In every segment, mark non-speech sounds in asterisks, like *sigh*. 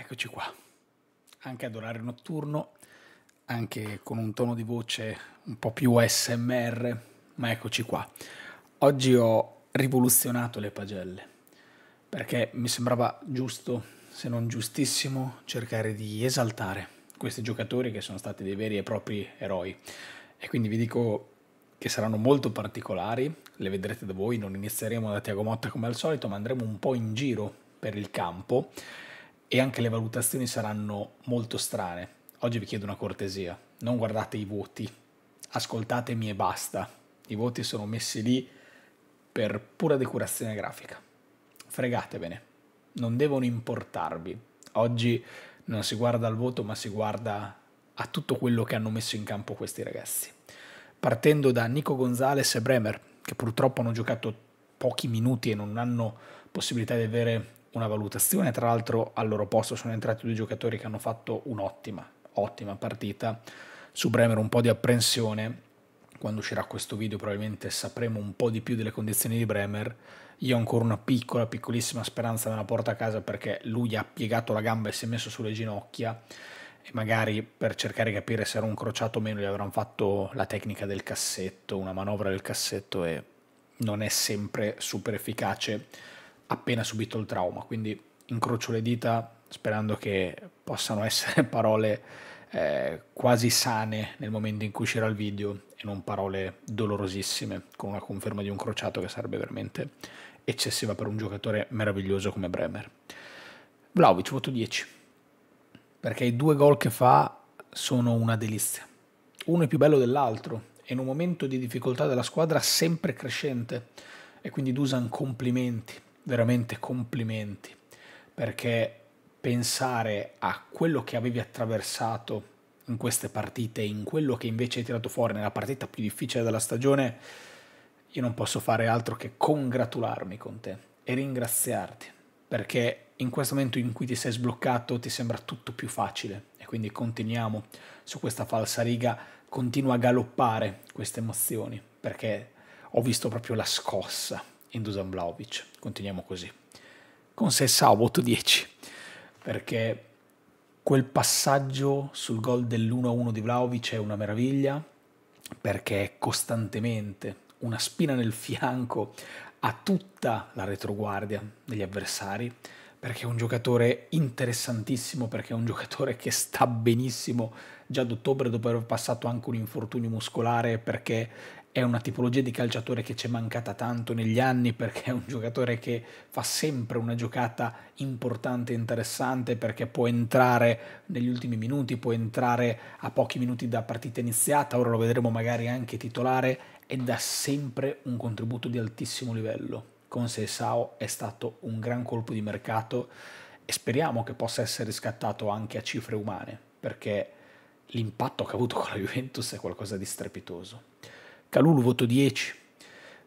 Eccoci qua, anche ad orario notturno, anche con un tono di voce un po' più SMR, ma eccoci qua. Oggi ho rivoluzionato le pagelle, perché mi sembrava giusto, se non giustissimo, cercare di esaltare questi giocatori che sono stati dei veri e propri eroi. E quindi vi dico che saranno molto particolari, le vedrete da voi, non inizieremo da Tiago Motta come al solito, ma andremo un po' in giro per il campo e anche le valutazioni saranno molto strane. Oggi vi chiedo una cortesia, non guardate i voti, ascoltatemi e basta. I voti sono messi lì per pura decorazione grafica. Fregatevene, non devono importarvi. Oggi non si guarda al voto ma si guarda a tutto quello che hanno messo in campo questi ragazzi. Partendo da Nico Gonzalez e Bremer, che purtroppo hanno giocato pochi minuti e non hanno possibilità di avere una valutazione, tra l'altro al loro posto sono entrati due giocatori che hanno fatto un'ottima, ottima partita, su Bremer un po' di apprensione, quando uscirà questo video probabilmente sapremo un po' di più delle condizioni di Bremer, io ho ancora una piccola, piccolissima speranza nella porta a casa perché lui ha piegato la gamba e si è messo sulle ginocchia e magari per cercare di capire se era un crociato o meno gli avranno fatto la tecnica del cassetto, una manovra del cassetto e non è sempre super efficace appena subito il trauma. Quindi incrocio le dita sperando che possano essere *laughs* parole eh, quasi sane nel momento in cui uscirà il video e non parole dolorosissime con una conferma di un crociato che sarebbe veramente eccessiva per un giocatore meraviglioso come Bremer. Vlaovic, voto 10, perché i due gol che fa sono una delizia. Uno è più bello dell'altro e in un momento di difficoltà della squadra sempre crescente e quindi Dusan complimenti veramente complimenti, perché pensare a quello che avevi attraversato in queste partite, e in quello che invece hai tirato fuori nella partita più difficile della stagione, io non posso fare altro che congratularmi con te e ringraziarti, perché in questo momento in cui ti sei sbloccato ti sembra tutto più facile e quindi continuiamo su questa falsa riga, continua a galoppare queste emozioni, perché ho visto proprio la scossa in Dusan Vlaovic. Continuiamo così. Con Sessao voto 10, perché quel passaggio sul gol dell'1-1 di Vlaovic è una meraviglia, perché è costantemente una spina nel fianco a tutta la retroguardia degli avversari, perché è un giocatore interessantissimo, perché è un giocatore che sta benissimo già ad ottobre dopo aver passato anche un infortunio muscolare, perché è una tipologia di calciatore che ci è mancata tanto negli anni perché è un giocatore che fa sempre una giocata importante e interessante perché può entrare negli ultimi minuti, può entrare a pochi minuti da partita iniziata, ora lo vedremo magari anche titolare e dà sempre un contributo di altissimo livello. Con Sao è stato un gran colpo di mercato e speriamo che possa essere riscattato anche a cifre umane perché l'impatto che ha avuto con la Juventus è qualcosa di strepitoso. Calulu voto 10,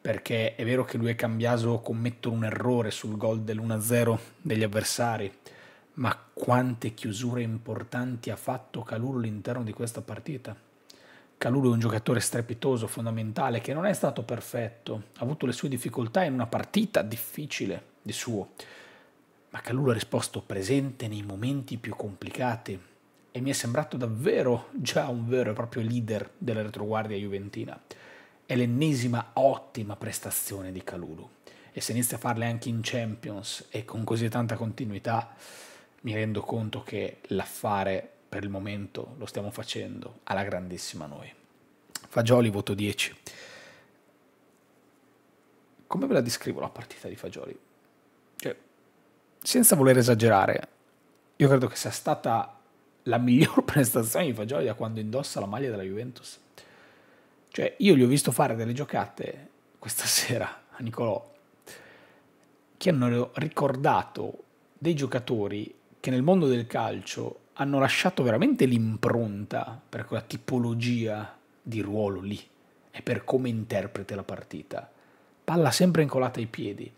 perché è vero che lui e Cambiaso commettono un errore sul gol dell'1-0 degli avversari, ma quante chiusure importanti ha fatto Calulu all'interno di questa partita. Calulu è un giocatore strepitoso, fondamentale, che non è stato perfetto, ha avuto le sue difficoltà in una partita difficile di suo, ma Calulu ha risposto presente nei momenti più complicati, e mi è sembrato davvero già un vero e proprio leader della retroguardia juventina. È l'ennesima ottima prestazione di Calulu e se inizia a farle anche in Champions e con così tanta continuità mi rendo conto che l'affare per il momento lo stiamo facendo alla grandissima noi. Fagioli voto 10. Come ve la descrivo la partita di Fagioli? Cioè, senza voler esagerare, io credo che sia stata la miglior *laughs* prestazione di Fagioli da quando indossa la maglia della Juventus. Cioè, io gli ho visto fare delle giocate questa *laughs* sera a Nicolò che hanno ricordato dei giocatori che nel mondo del calcio hanno lasciato veramente l'impronta per quella tipologia di ruolo lì e per come interpreta la partita. Palla sempre incolata ai piedi,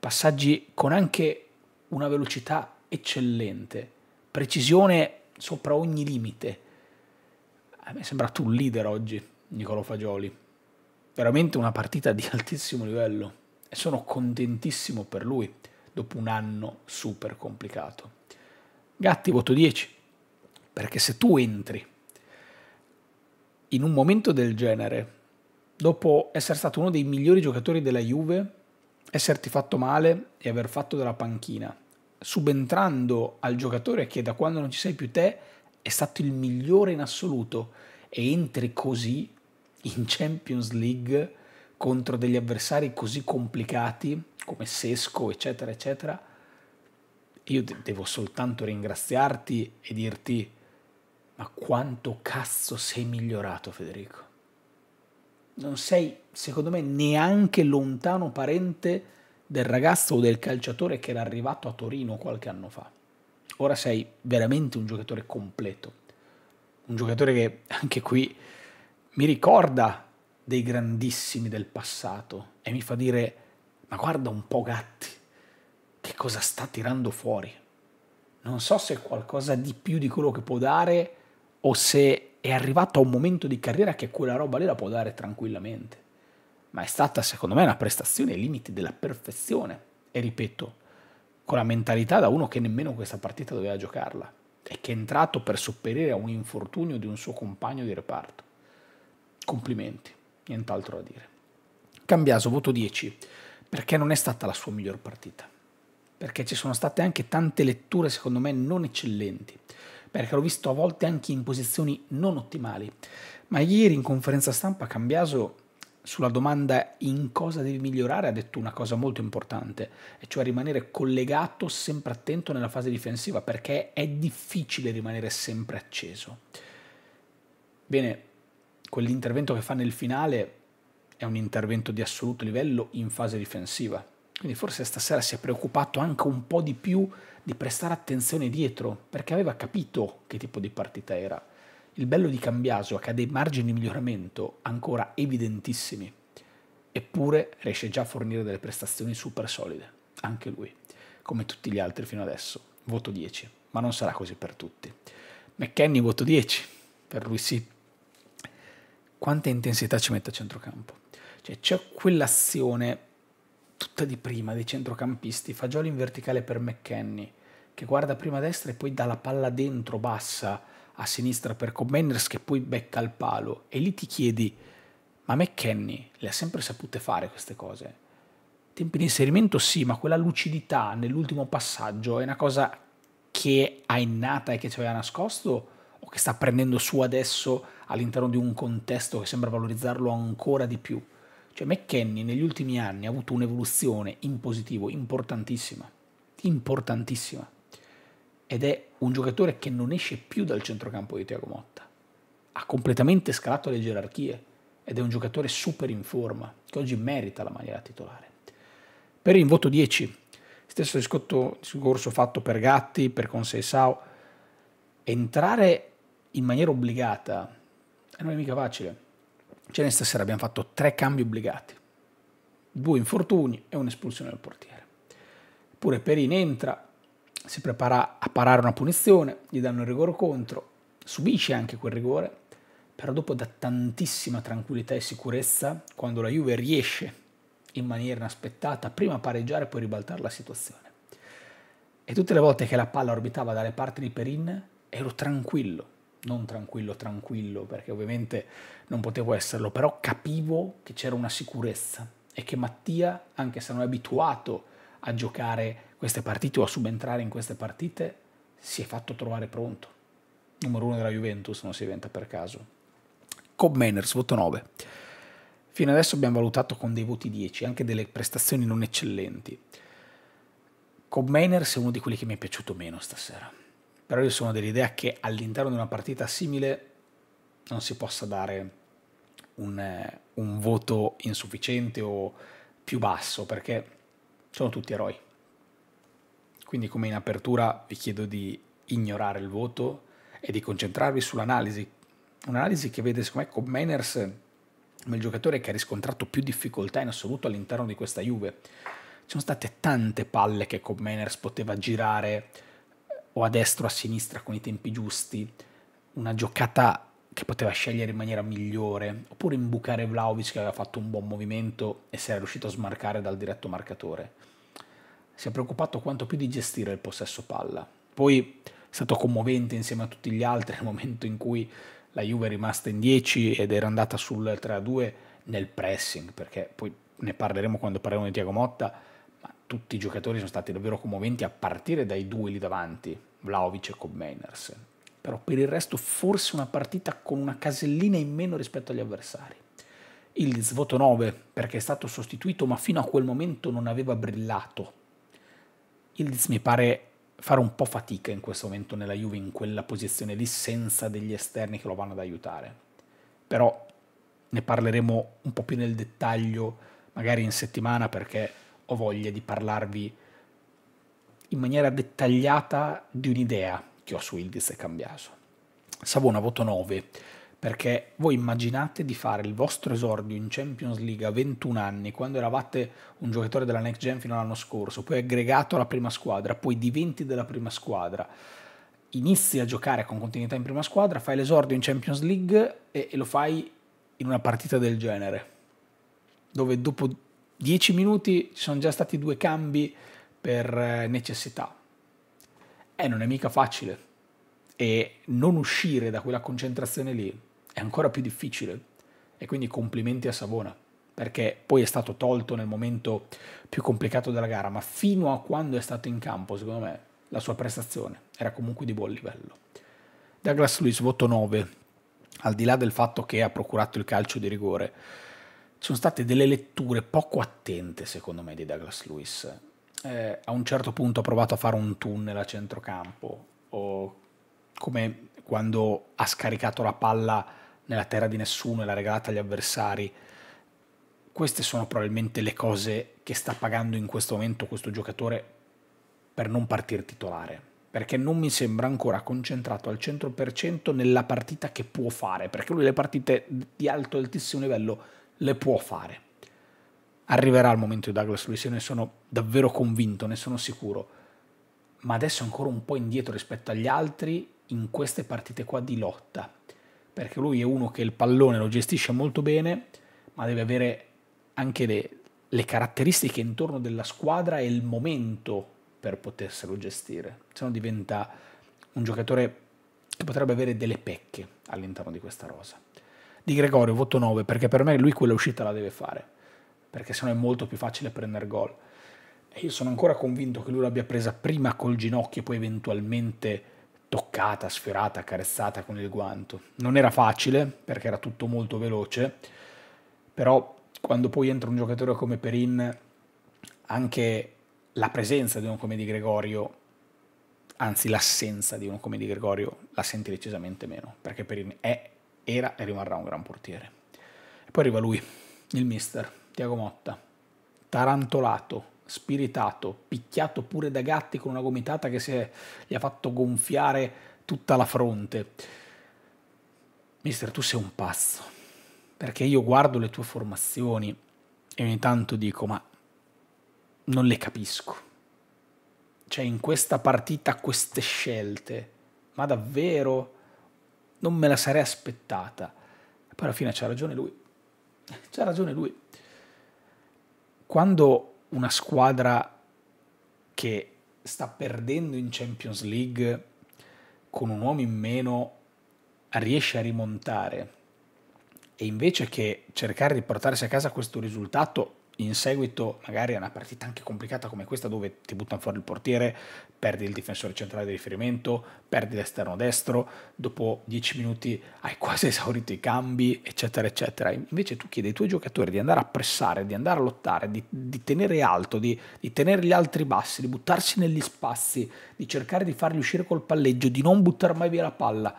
passaggi con anche una velocità eccellente, precisione sopra ogni limite. A me è sembrato un leader oggi, Nicolo Fagioli. Veramente una partita di altissimo livello e sono contentissimo per lui dopo un anno super complicato. Gatti voto 10, perché se tu entri in un momento del genere, dopo essere stato uno dei migliori giocatori della Juve, esserti fatto male e aver fatto della panchina subentrando al giocatore che da quando non ci sei più te è stato il migliore in assoluto e entri così in Champions League contro degli avversari così complicati come Sesco, eccetera, eccetera. Io de- devo soltanto ringraziarti e dirti ma quanto cazzo sei migliorato Federico. Non sei, secondo me, neanche lontano parente del ragazzo o del calciatore che era arrivato a Torino qualche anno fa. Ora sei veramente un giocatore completo, un giocatore che anche qui mi ricorda dei grandissimi del passato e mi fa dire ma guarda un po' Gatti, che cosa sta tirando fuori? Non so se è qualcosa di più di quello che può dare o se è arrivato a un momento di carriera che quella roba lì la può dare tranquillamente ma è stata secondo me una prestazione ai limiti della perfezione. E ripeto, con la mentalità da uno che nemmeno questa partita doveva giocarla e che è entrato per sopperire a un infortunio di un suo compagno di reparto. Complimenti, nient'altro da dire. Cambiaso, voto 10, perché non è stata la sua miglior partita. Perché ci sono state anche tante letture, secondo me, non eccellenti. Perché l'ho visto a volte anche in posizioni non ottimali. Ma ieri in conferenza stampa Cambiaso sulla domanda in cosa devi migliorare ha detto una cosa molto importante, e cioè rimanere collegato, sempre attento nella fase difensiva, perché è difficile rimanere sempre acceso. Bene, quell'intervento che fa nel finale è un intervento di assoluto livello in fase difensiva, quindi forse stasera si è preoccupato anche un po' di più di prestare attenzione dietro, perché aveva capito che tipo di partita era il bello di Cambiaso è che ha dei margini di miglioramento ancora evidentissimi, eppure riesce già a fornire delle prestazioni super solide, anche lui, come tutti gli altri fino adesso. Voto 10, ma non sarà così per tutti. McKenny voto 10, per lui sì. Quanta intensità ci mette a centrocampo? Cioè c'è quell'azione tutta di prima dei centrocampisti, Fagioli in verticale per McKenny, che guarda prima a destra e poi dà la palla dentro bassa a sinistra per Commanders che poi becca il palo e lì ti chiedi ma McKenny le ha sempre sapute fare queste cose tempi di inserimento sì ma quella lucidità nell'ultimo passaggio è una cosa che ha innata e che ci aveva nascosto o che sta prendendo su adesso all'interno di un contesto che sembra valorizzarlo ancora di più cioè McKenny negli ultimi anni ha avuto un'evoluzione in positivo importantissima importantissima ed è un giocatore che non esce più dal centrocampo di Tiago Motta. Ha completamente scalato le gerarchie ed è un giocatore super in forma che oggi merita la maniera titolare. Per il voto 10, stesso discorso fatto per Gatti, per Conseisao, entrare in maniera obbligata eh, non è mica facile. Cioè, noi stasera abbiamo fatto tre cambi obbligati, due infortuni e un'espulsione del portiere. Eppure Perin entra, si prepara a parare una punizione, gli danno il rigore contro, subisce anche quel rigore, però dopo da tantissima tranquillità e sicurezza quando la Juve riesce in maniera inaspettata prima a pareggiare e poi ribaltare la situazione. E tutte le volte che la palla orbitava dalle parti di Perin ero tranquillo, non tranquillo tranquillo perché ovviamente non potevo esserlo, però capivo che c'era una sicurezza e che Mattia, anche se non è abituato a a giocare queste partite o a subentrare in queste partite, si è fatto trovare pronto. Numero uno della Juventus, non si diventa per caso. Cobb Manners, voto 9. Fino adesso abbiamo valutato con dei voti 10, anche delle prestazioni non eccellenti. Cobb Manners è uno di quelli che mi è piaciuto meno stasera. Però io sono dell'idea che all'interno di una partita simile non si possa dare un, eh, un voto insufficiente o più basso, perché sono tutti eroi. Quindi come in apertura vi chiedo di ignorare il voto e di concentrarvi sull'analisi. Un'analisi che vede secondo me con Manners come il giocatore che ha riscontrato più difficoltà in assoluto all'interno di questa Juve. Ci sono state tante palle che con Manners poteva girare eh, o a destra o a sinistra con i tempi giusti. Una giocata che poteva scegliere in maniera migliore, oppure imbucare Vlaovic che aveva fatto un buon movimento e si era riuscito a smarcare dal diretto marcatore. Si è preoccupato quanto più di gestire il possesso palla. Poi è stato commovente insieme a tutti gli altri *laughs* nel momento in cui la Juve è rimasta in 10 ed era andata sul 3-2 nel pressing, perché poi ne parleremo quando parleremo di Tiago Motta, ma tutti i giocatori sono stati davvero commoventi a partire dai due lì davanti, Vlaovic e Cobb però per il resto forse una partita con una casellina in meno rispetto agli avversari. Il voto 9 perché è stato sostituito ma fino a quel momento non aveva brillato. Ildiz mi pare fare un po' fatica in questo momento nella Juve in quella posizione lì senza degli esterni che lo vanno ad aiutare. Però ne parleremo un po' più nel dettaglio magari in settimana perché ho voglia di parlarvi in maniera dettagliata di un'idea che ho su Wildis e cambiato. Savona voto 9 perché voi immaginate di fare il vostro esordio in Champions League a 21 anni, quando eravate un giocatore della Next Gen fino all'anno scorso, poi aggregato alla prima squadra, poi diventi della prima squadra, inizi a giocare con continuità in prima squadra, fai l'esordio in Champions League e, e lo fai in una partita del genere, dove dopo 10 minuti ci sono già stati due cambi per eh, necessità eh, non è mica facile. E non uscire da quella concentrazione lì è ancora più difficile. E quindi complimenti a Savona, perché poi è stato tolto nel momento più complicato della gara, ma fino a quando è stato in campo, secondo me, la sua prestazione era comunque di buon livello. Douglas Lewis, voto 9, al di là del fatto che ha procurato il calcio di rigore, sono state delle letture poco attente, secondo me, di Douglas Lewis eh, a un certo punto ha provato a fare un tunnel a centrocampo, o come quando ha scaricato la palla nella terra di nessuno e l'ha regalata agli avversari. Queste sono probabilmente le cose che sta pagando in questo momento questo giocatore per non partire titolare, perché non mi sembra ancora concentrato al 100% nella partita che può fare, perché lui le partite di alto altissimo livello le può fare Arriverà il momento di Douglas Luiz, ne sono davvero convinto, ne sono sicuro. Ma adesso è ancora un po' indietro rispetto agli altri in queste partite qua di lotta. Perché lui è uno che il pallone lo gestisce molto bene, ma deve avere anche le, le caratteristiche intorno della squadra e il momento per poterselo gestire. Se no diventa un giocatore che potrebbe avere delle pecche all'interno di questa rosa. Di Gregorio, voto 9, perché per me lui quella uscita la deve fare perché sennò è molto più facile prendere gol. E io sono ancora convinto che lui l'abbia presa prima col ginocchio e poi eventualmente toccata, sfiorata, accarezzata con il guanto. Non era facile perché era tutto molto veloce, però quando poi entra un giocatore come Perin, anche la presenza di uno come di Gregorio, anzi l'assenza di uno come di Gregorio, la senti decisamente meno, perché Perin è, era e rimarrà un gran portiere. E poi arriva lui, il mister. Tiago Motta, tarantolato, spiritato, picchiato pure da gatti con una gomitata che è, gli ha fatto gonfiare tutta la fronte. Mister, tu sei un pazzo, perché io guardo le tue formazioni e ogni tanto dico, ma non le capisco. Cioè, in questa partita queste scelte, ma davvero non me la sarei aspettata. E poi alla fine c'ha ragione lui. C'ha ragione lui quando una squadra che sta perdendo in Champions League con un uomo in meno riesce a rimontare e invece che cercare di portarsi a casa questo risultato in seguito magari a una partita anche complicata come questa dove ti buttano fuori il portiere, perdi il difensore centrale di riferimento, perdi l'esterno destro, dopo 10 minuti hai quasi *laughs* esaurito i cambi, eccetera, eccetera. Invece tu chiedi ai tuoi giocatori di andare a pressare, di andare a lottare, di, di tenere alto, di, di tenere gli altri bassi, di buttarsi negli spazi, di cercare di farli uscire col palleggio, di non buttare mai via la palla.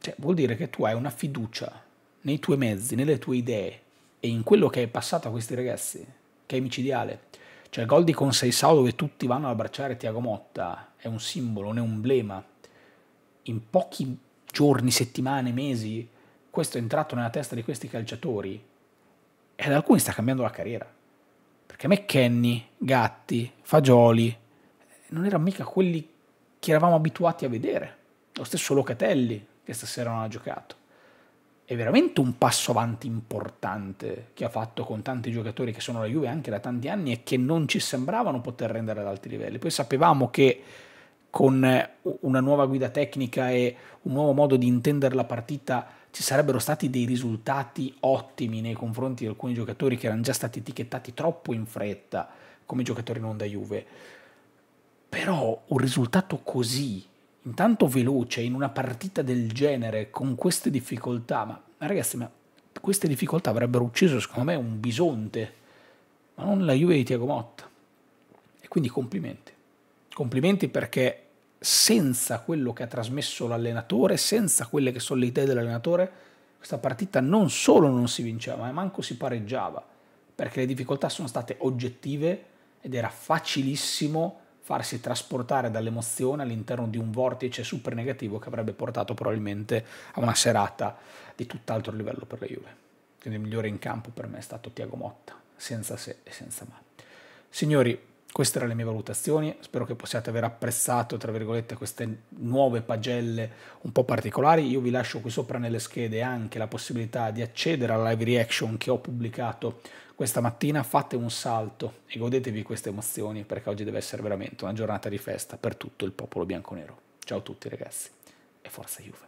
Cioè, vuol dire che tu hai una fiducia nei tuoi mezzi, nelle tue idee, e in quello che è passato a questi ragazzi, che è micidiale. Cioè gol di Conseisao dove tutti vanno ad abbracciare Tiago Motta, è un simbolo, un emblema. In pochi giorni, settimane, mesi, questo è entrato nella testa di questi calciatori e ad alcuni sta cambiando la carriera. Perché McKenny, Gatti, Fagioli non erano mica quelli che eravamo abituati a vedere. Lo stesso Locatelli che stasera non ha giocato è veramente un passo avanti importante che ha fatto con tanti giocatori che sono alla Juve anche da tanti anni e che non ci sembravano poter rendere ad alti livelli. Poi sapevamo che con eh, una nuova guida tecnica e un nuovo modo di intendere la partita ci sarebbero stati dei risultati ottimi nei confronti di alcuni giocatori che erano già stati etichettati troppo in fretta come giocatori non da Juve. Però un risultato così intanto veloce in una partita del genere con queste difficoltà, ma ragazzi, ma queste difficoltà avrebbero ucciso secondo me un bisonte, ma non la Juve di Tiago Motta. E quindi complimenti. Complimenti perché senza quello che ha trasmesso l'allenatore, senza quelle che sono le idee dell'allenatore, questa partita non solo non si vinceva, ma manco si pareggiava, perché le difficoltà sono state oggettive ed era facilissimo farsi trasportare dall'emozione all'interno di un vortice super negativo che avrebbe portato probabilmente a una serata di tutt'altro livello per la Juve. Quindi il migliore in campo per me è stato Tiago Motta, senza se e senza ma. Signori, queste erano le mie valutazioni, spero che possiate aver apprezzato, tra virgolette, queste nuove pagelle un po' particolari. Io vi lascio qui sopra nelle schede anche la possibilità di accedere alla live reaction che ho pubblicato questa mattina fate un salto e godetevi queste emozioni perché oggi deve essere veramente una giornata di festa per tutto il popolo bianconero. Ciao a tutti ragazzi e forza Juve.